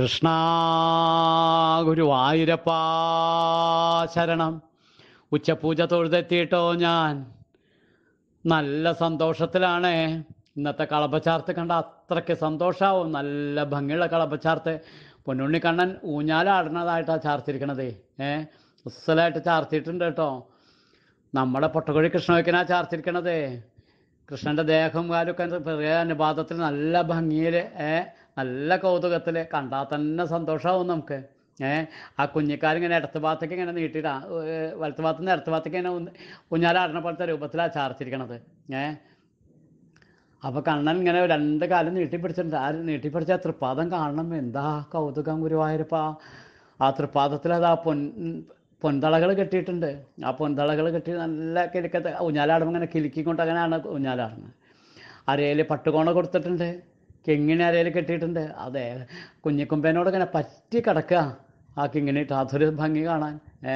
കൃഷ്ണ ഗുരുവായൂരപ്പാ ശരണം ഉച്ചപൂജ തൊഴുതെത്തിയിട്ടോ ഞാൻ നല്ല സന്തോഷത്തിലാണ് ഇന്നത്തെ കളപ്പച്ചാർത്ത് കണ്ട അത്രയ്ക്ക് സന്തോഷമാവും നല്ല ഭംഗിയുള്ള കളപ്പച്ചാർത്ത് പൊന്നുണ്ണിക്കണ്ണൻ ഊഞ്ഞാലാടുന്നതായിട്ടാണ് ചാർത്തിരിക്കണത് ഏ ഉസ്സലായിട്ട് ചാർത്തിയിട്ടുണ്ട് കേട്ടോ നമ്മുടെ പൊട്ടക്കുഴി കൃഷ്ണവയ്ക്കനാ ചാർത്തിരിക്കണത് കൃഷ്ണന്റെ ദേഹം കാലൊക്കെ ഹൃദയാനുപാതത്തിൽ നല്ല ഭംഗിയിൽ നല്ല കൗതുകത്തിൽ കണ്ടാൽ തന്നെ സന്തോഷമാവും നമുക്ക് ഏ ആ കുഞ്ഞിക്കാൽ ഇങ്ങനെ ഇടത്ത് ഭാഗത്തേക്ക് ഇങ്ങനെ നീട്ടിയിട്ടാ വലത്ത് ഭാഗത്ത് നിന്ന് ഇടത്ത് ഭാഗത്തേക്ക് ഇങ്ങനെ കുഞ്ഞാലാടണ പോലത്തെ രൂപത്തിലാണ് ചാർച്ചിരിക്കണത് ഏ അപ്പോൾ കണ്ണൻ ഇങ്ങനെ രണ്ട് കാലം നീട്ടിപ്പിടിച്ചിട്ടുണ്ട് ആ നീട്ടിപ്പിടിച്ച തൃപ്പാദം കാണണം എന്താ കൗതുകം ഗുരുവായൂരപ്പ ആ തൃപ്പാദത്തിൽ ആ പൊൻ പൊന്തളകൾ കെട്ടിയിട്ടുണ്ട് ആ പൊന്തളകൾ കെട്ടി നല്ല കിഴക്കത്ത് ഊഞ്ഞാലാടും അങ്ങനെ കിലുക്കിക്കൊണ്ട് അങ്ങനെയാണ് ഊഞ്ഞാലാടുന്നത് അരയിൽ പട്ടുകോണ കൊടുത്തിട്ടുണ്ട് കിങ്ങിണി അരയിൽ കെട്ടിയിട്ടുണ്ട് അതെ കുഞ്ഞിക്കുമ്പേനോട് ഇങ്ങനെ പറ്റി കിടക്കുക ആ കിങ്ങിണിട്ട് അതൊരു ഭംഗി കാണാൻ ഏ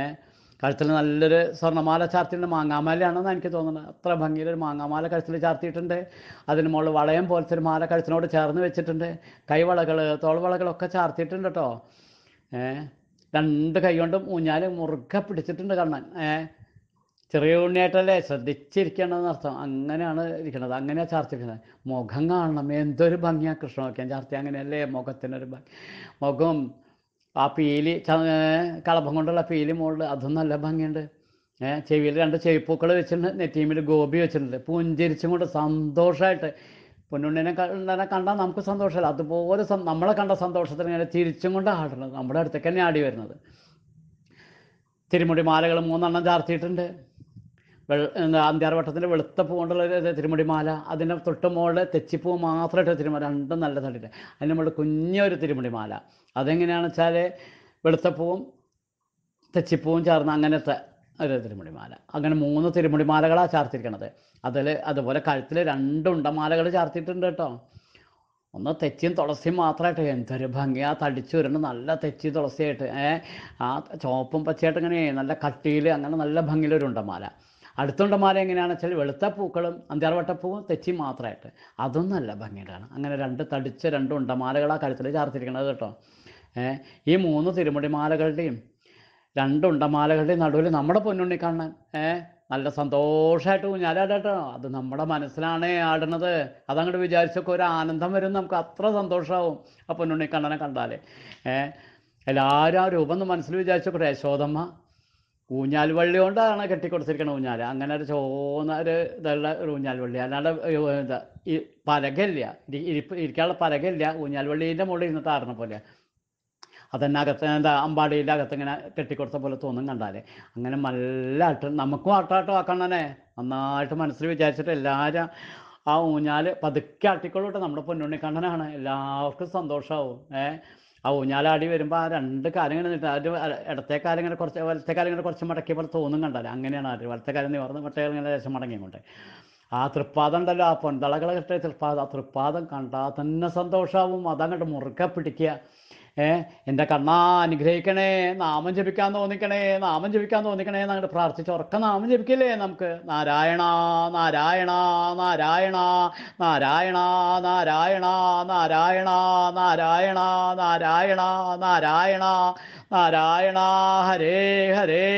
കഴുത്തിൽ നല്ലൊരു സ്വർണ്ണമാല ചാർത്തിയിട്ടുണ്ട് മാങ്ങാമാലയാണെന്ന് എനിക്ക് തോന്നുന്നത് അത്ര ഭംഗിയിലൊരു മാങ്ങാമാല കഴുത്തിൽ ചാർത്തിയിട്ടുണ്ട് അതിന് മുകളിൽ വളയം പോലത്തെ ഒരു മാല കഴുത്തിനോട് ചേർന്ന് വെച്ചിട്ടുണ്ട് കൈവളകൾ തോൾവളകളൊക്കെ ചാർത്തിയിട്ടുണ്ട് കേട്ടോ ഏഹ് രണ്ട് കൈകൊണ്ട് ഊഞ്ഞാൽ മുറുകെ പിടിച്ചിട്ടുണ്ട് കണ്ണൻ ഏ ചെറിയ ഉണ്ണിയായിട്ടല്ലേ ശ്രദ്ധിച്ചിരിക്കണം അർത്ഥം അങ്ങനെയാണ് ഇരിക്കുന്നത് അങ്ങനെയാണ് ചാർത്തിക്കുന്നത് മുഖം കാണണം എന്തൊരു ഭംഗിയാണ് കൃഷ്ണ നോക്കിയാൽ ചാർത്തി അങ്ങനെയല്ലേ മുഖത്തിനൊരു ഭംഗി മുഖം ആ പീലി കളഭം കൊണ്ടുള്ള പീലി മുകളിൽ അതും നല്ല ഭംഗിയുണ്ട് ചെവിയിൽ രണ്ട് ചെവിപ്പൂക്കൾ വെച്ചിട്ടുണ്ട് നെറ്റിയിൽ ഗോപി വെച്ചിട്ടുണ്ട് പുഞ്ചിരിച്ചും കൊണ്ട് സന്തോഷമായിട്ട് പൊന്നുണ്ണിനെ തന്നെ കണ്ടാൽ നമുക്ക് സന്തോഷമല്ല അതുപോലെ നമ്മളെ കണ്ട സന്തോഷത്തിന് ഇങ്ങനെ തിരിച്ചും കൊണ്ട് ആടുന്നത് നമ്മുടെ അടുത്തേക്ക് തന്നെ ആടി വരുന്നത് തിരുമുടി മാലകൾ മൂന്നെണ്ണം ചാർത്തിയിട്ടുണ്ട് അന്ത്യാർവട്ടത്തിൻ്റെ വെളുത്ത പൂണ്ടുള്ള തിരുമുടി മാല അതിൻ്റെ തൊട്ട് മുകളിൽ തെച്ചിപ്പൂ ഇട്ട തിരുമുടി രണ്ടും നല്ല തട്ടിട്ട് അതിന് നമ്മൾ കുഞ്ഞൊരു തിരുമുടി മാല അതെങ്ങനെയാണെന്ന് വെച്ചാൽ വെളുത്തപ്പൂവും തെച്ചിപ്പൂവും ചേർന്ന് അങ്ങനത്തെ ഒരു തിരുമുടിമാല അങ്ങനെ മൂന്ന് തിരുമുടിമാലകളാണ് ചാർത്തിരിക്കണത് അതിൽ അതുപോലെ കഴുത്തിൽ രണ്ട് ഉണ്ടമാലകൾ ചാർത്തിയിട്ടുണ്ട് കേട്ടോ ഒന്ന് തെച്ചിയും തുളസിയും മാത്രമായിട്ട് എന്തൊരു ഭംഗിയാ തടിച്ചു വരുന്നത് നല്ല തെച്ചി തുളസിയായിട്ട് ഏഹ് ആ ചോപ്പും പച്ചയായിട്ട് ഇങ്ങനെ നല്ല കട്ടിയിൽ അങ്ങനെ നല്ല ഭംഗിയിലൊരു ഉണ്ടമാല അടുത്തുണ്ടമാല എങ്ങനെയാണെന്ന് വെച്ചാൽ വെളുത്ത പൂക്കളും അന്ത്യാർവട്ടപ്പൂവും തെച്ചി മാത്രമായിട്ട് അതും നല്ല ഭംഗിയുടെയാണ് അങ്ങനെ രണ്ട് തടിച്ച രണ്ട് ഉണ്ടമാലകളാണ് കഴുത്തിൽ ചാർത്തിരിക്കണത് കേട്ടോ ഈ മൂന്ന് തിരുമുടിമാലകളുടെയും രണ്ട് ഉണ്ടമാലകളുടെ നടുവിൽ നമ്മുടെ പൊന്നുണ്ണി കാണാൻ ഏ നല്ല സന്തോഷമായിട്ട് കുഞ്ഞാലാടാട്ടോ അത് നമ്മുടെ മനസ്സിലാണ് ആടുന്നത് അതങ്ങോട്ട് വിചാരിച്ചൊക്കെ ഒരു ആനന്ദം വരും നമുക്ക് അത്ര സന്തോഷമാവും ആ കണ്ണനെ കണ്ടാലേ ഏ എല്ലാവരും ആ രൂപം ഒന്ന് മനസ്സിൽ വിചാരിച്ചൊക്കെ യശോദമ്മ ഊഞ്ഞാൽ വള്ളി കൊണ്ടാണ് കെട്ടിക്കൊടുത്തിരിക്കണ ഊഞ്ഞാൽ അങ്ങനെ ഒരു ചോന്ന ഒരു ഇതുള്ള ഒരു ഊഞ്ഞാൽ വള്ളി അല്ലാണ്ട് എന്താ ഈ പലകയില്ല ഇരിക്കാനുള്ള പലകയില്ല ഊഞ്ഞാൽ വള്ളീൻ്റെ മുകളിൽ ഇരുന്നിട്ട് ആടണ പോലെ അകത്ത് എന്താ അമ്പാടിയുടെ അകത്ത് ഇങ്ങനെ കെട്ടിക്കൊടുത്ത പോലെ തോന്നും കണ്ടാലേ അങ്ങനെ നല്ലതായിട്ട് നമുക്കും ആട്ടാട്ടം ആക്കണം തന്നെ നന്നായിട്ട് മനസ്സിൽ വിചാരിച്ചിട്ട് എല്ലാവരും ആ ഊഞ്ഞാൽ പതുക്കെ ആട്ടിക്കൊള്ളൂട്ടെ നമ്മുടെ കണ്ണനാണ് എല്ലാവർക്കും സന്തോഷമാവും ഏ ആ ഊഞ്ഞാലാടി വരുമ്പോൾ ആ രണ്ട് കാലം ഇങ്ങനെ നിന്നിട്ട് അതിൻ്റെ ഇടത്തെ കാലം ഇങ്ങനെ കുറച്ച് വലത്തെ കാലം ഇങ്ങനെ കുറച്ച് മടക്കിയ പോലെ തോന്നും കണ്ടാലേ അങ്ങനെയാണ് ആര് വലത്തെ കാലം നിവർന്ന് മറ്റേ ഇങ്ങനെ ദേശം മടങ്ങിക്കൊണ്ട് ആ തൃപ്പാദം ഉണ്ടല്ലോ ആ പൊന്തളകളെ കിട്ടിയ തൃപ്പാദം ആ തൃപ്പാദം കണ്ടാൽ തന്നെ സന്തോഷമാവും അതങ്ങോട്ട് മുറുക്കെ പിടിക്കുക എൻ്റെ കണ്ണാ അനുഗ്രഹിക്കണേ നാമം ജപിക്കാൻ തോന്നിക്കണേ നാമം ജപിക്കാൻ തോന്നിക്കണേ എന്നങ്ങോട്ട് പ്രാർത്ഥിച്ച് ഉറക്കം നാമം ജപിക്കില്ലേ നമുക്ക് നാരായണ നാരായണ നാരായണ നാരായണ നാരായണ നാരായണ നാരായണ നാരായണ നാരായണ നാരായണ ഹരേ ഹരേ